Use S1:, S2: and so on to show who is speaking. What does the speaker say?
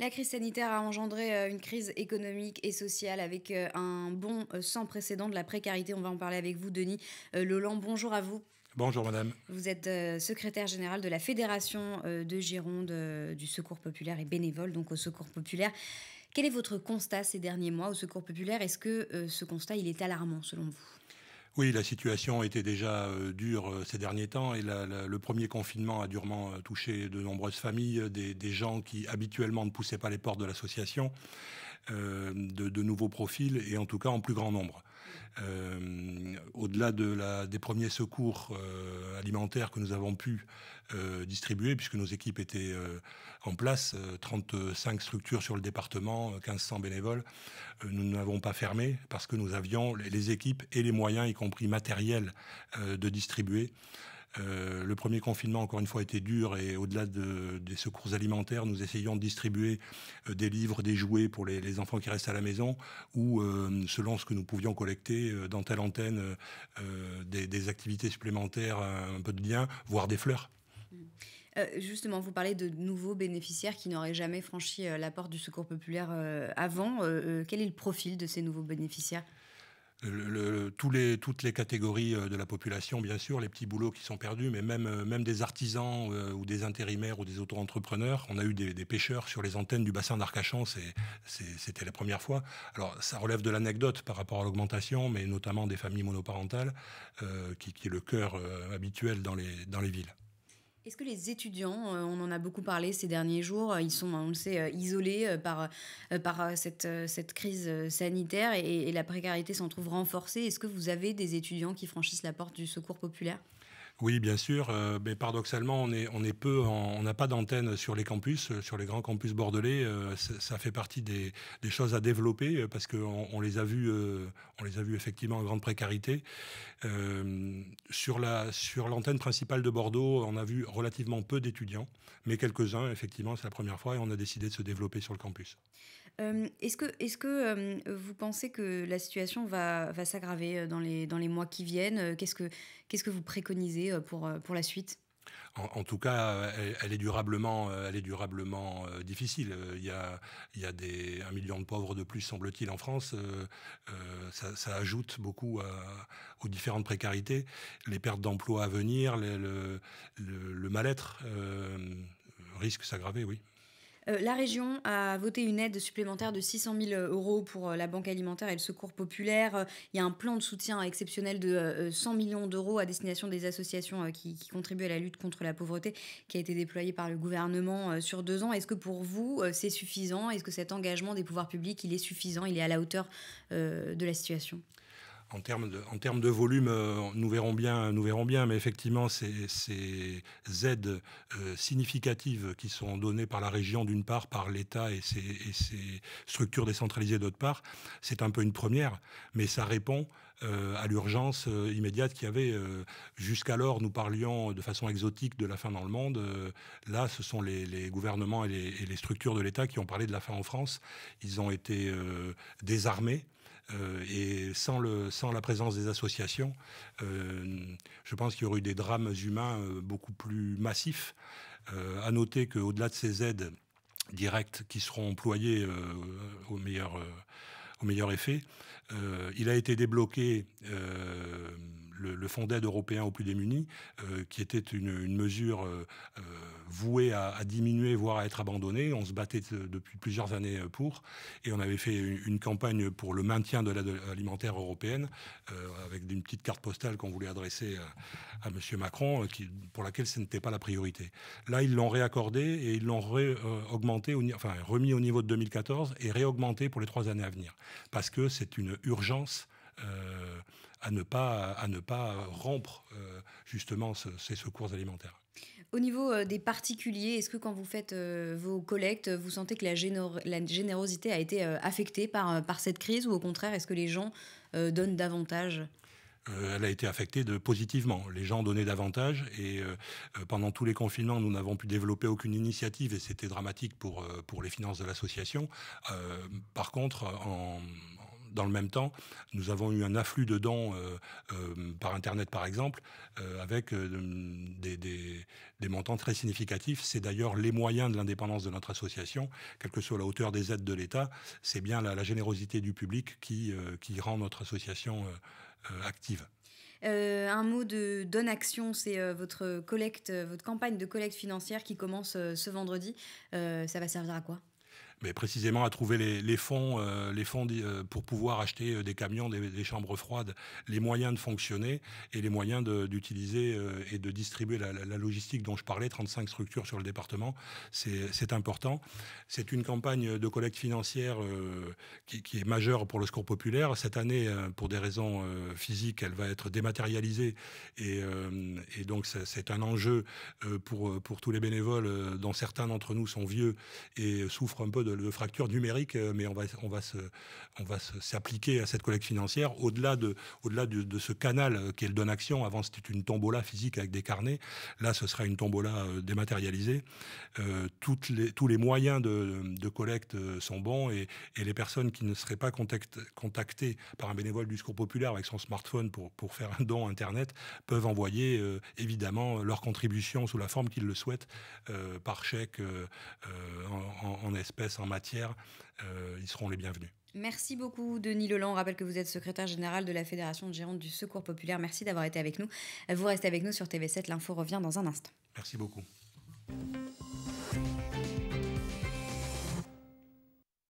S1: La crise sanitaire a engendré euh, une crise économique et sociale avec euh, un bond euh, sans précédent de la précarité. On va en parler avec vous, Denis Leland. Bonjour à vous. Bonjour madame. Vous êtes secrétaire général de la Fédération de Gironde du Secours populaire et bénévole, donc au Secours populaire. Quel est votre constat ces derniers mois au Secours populaire Est-ce que ce constat, il est alarmant selon vous
S2: oui, la situation était déjà euh, dure euh, ces derniers temps et le premier confinement a durement euh, touché de nombreuses familles, des, gens qui habituellement ne poussaient pas les portes de l'association. Euh, de, nouveaux profils et en tout cas en plus grand nombre. Euh, au-delà des premiers secours euh, alimentaires que nous avons pu distribuer, puisque nos équipes étaient en place, 35 structures sur le département, 1500 bénévoles, nous n'avons pas fermé parce que nous avions les équipes et les moyens, y compris matériels, de distribuer. Euh, le premier confinement, encore une fois, était dur et au-delà des secours alimentaires, nous essayons de distribuer euh, des livres, des jouets pour les, enfants qui restent à la maison ou, euh, selon ce que nous pouvions collecter dans telle antenne, des, activités supplémentaires, un peu de lien, voire des fleurs.
S1: justement, vous parlez de nouveaux bénéficiaires qui n'auraient jamais franchi la porte du secours populaire avant. quel est le profil de ces nouveaux bénéficiaires
S2: toutes les catégories euh, de la population, bien sûr, les petits boulots qui sont perdus, mais même, euh, des artisans euh, ou des intérimaires ou des auto-entrepreneurs. On a eu des, pêcheurs sur les antennes du bassin d'Arcachon, c'était la première fois. Alors, ça relève de l'anecdote par rapport à l'augmentation, mais notamment des familles monoparentales, qui, est le cœur habituel dans les villes.
S1: Est-ce que les étudiants, euh, on en a beaucoup parlé ces derniers jours, euh, ils sont, on le sait, euh, isolés par, cette, crise sanitaire et la précarité s'en trouve renforcée. Est-ce que vous avez des étudiants qui franchissent la porte du secours populaire
S2: oui, bien sûr. Euh, mais paradoxalement, on on peu, on n'a pas d'antenne sur les campus, euh, sur les grands campus bordelais. Euh, ça fait partie des, choses à développer parce qu'on les a vus, on les a effectivement en grande précarité. sur la sur l'antenne principale de Bordeaux, on a vu relativement peu d'étudiants, mais quelques-uns effectivement, c'est la première fois et on a décidé de se développer sur le campus.
S1: Euh, est-ce que, euh, vous pensez que la situation va, s'aggraver euh, dans les, mois qui viennent Qu'est-ce que vous préconisez pour, la suite
S2: en, tout cas, elle, est durablement, difficile. Il y a, un million de pauvres de plus, semble-t-il, en France. ça, ajoute beaucoup aux différentes précarités, les pertes d'emplois à venir, le, mal-être risque s'aggraver, oui.
S1: Euh, la région a voté une aide supplémentaire de 600 000 euros pour euh, la Banque alimentaire et le Secours populaire. Il y a un plan de soutien exceptionnel de 100 euh, millions d'euros à destination des associations qui, contribuent à la lutte contre la pauvreté qui a été déployé par le gouvernement sur deux ans. Est-ce que pour vous, c'est suffisant Est-ce que cet engagement des pouvoirs publics, il est suffisant Il est à la hauteur de la situation
S2: en termes, de, en de, volume, euh, nous verrons bien, nous verrons bien mais effectivement, ces, aides euh, significatives qui sont données par la région d'une part, par l'État et ses, structures décentralisées d'autre part, c'est un peu une première, mais ça répond euh, à l'urgence immédiate qu'il y avait. Jusqu'alors, nous parlions de façon exotique de la faim dans le monde. là, ce sont les, gouvernements et les, et les, structures de l'État qui ont parlé de la faim en France. Ils ont été désarmés. Euh, et sans, le, sans la présence des associations, euh, je pense qu'il y aurait eu des drames humains euh, beaucoup plus massifs. à noter qu'au-delà de ces aides directes qui seront employées au meilleur au meilleur effet. il a été débloqué le, fonds d'aide européen aux plus démunis, euh, qui était une, mesure euh, euh, vouée à, diminuer, voire à être abandonnée. On se battait depuis plusieurs années pour, et on avait fait une, campagne pour le maintien de l'aide alimentaire européenne, avec une petite carte postale qu'on voulait adresser à, Monsieur M. Macron, qui, pour laquelle ce n'était pas la priorité. Là, ils l'ont réaccordé et ils l'ont augmenté, enfin remis au niveau de 2014 et réaugmenté pour les trois années à venir, parce que c'est une urgence à ne pas, à ne pas rompre euh, justement ce, ces secours alimentaires.
S1: Au niveau euh, des particuliers, est-ce que quand vous faites euh, vos collectes, vous sentez que la, générosité a été affectée par, par cette crise ou au contraire, est-ce que les gens donnent davantage
S2: elle a été affectée de, positivement. Les gens donnaient davantage et pendant tous les confinements, nous n'avons pu développer aucune initiative et c'était dramatique pour, pour les finances de l'association. par contre, en, dans le même temps, nous avons eu un afflux de dons euh, euh, par Internet, par exemple, euh, avec des, montants très significatifs. C'est d'ailleurs les moyens de l'indépendance de notre association, quelle que soit la hauteur des aides de l'État. C'est bien la, générosité du public qui, qui rend notre association active.
S1: un mot de Donne Action, c'est votre collecte, votre campagne de collecte financière qui commence ce vendredi. ça va servir à quoi
S2: mais précisément à trouver les, fonds, les fonds euh, euh, pour pouvoir acheter euh, des camions, des, chambres froides, les moyens de fonctionner et les moyens d'utiliser et de distribuer la, logistique dont je parlais, 35 structures sur le département, c'est important. C'est une campagne de collecte financière qui, est majeure pour le secours populaire. Cette année, pour des raisons physiques, elle va être dématérialisée et, donc c'est un enjeu pour, pour tous les bénévoles dont certains d'entre nous sont vieux et souffrent un peu de fracture numérique, euh, mais on va, on va, se, on va s'appliquer à cette collecte financière au-delà de, au-delà de, ce canal qui est le Action, Avant, c'était une tombola physique avec des carnets. Là, ce sera une tombola euh, dématérialisée. Euh, toutes les, tous les moyens de, de collecte sont bons et, les personnes qui ne seraient pas contactées par un bénévole du secours populaire avec son smartphone pour, pour faire un don Internet peuvent envoyer évidemment leur contribution sous la forme qu'ils le souhaitent par chèque en espèces en matière, euh, ils seront les bienvenus.
S1: Merci beaucoup, Denis Leland. On rappelle que vous êtes secrétaire général de la Fédération de gérants du Secours populaire. Merci d'avoir été avec nous. Vous restez avec nous sur TV7. L'info revient dans un instant.
S2: Merci beaucoup.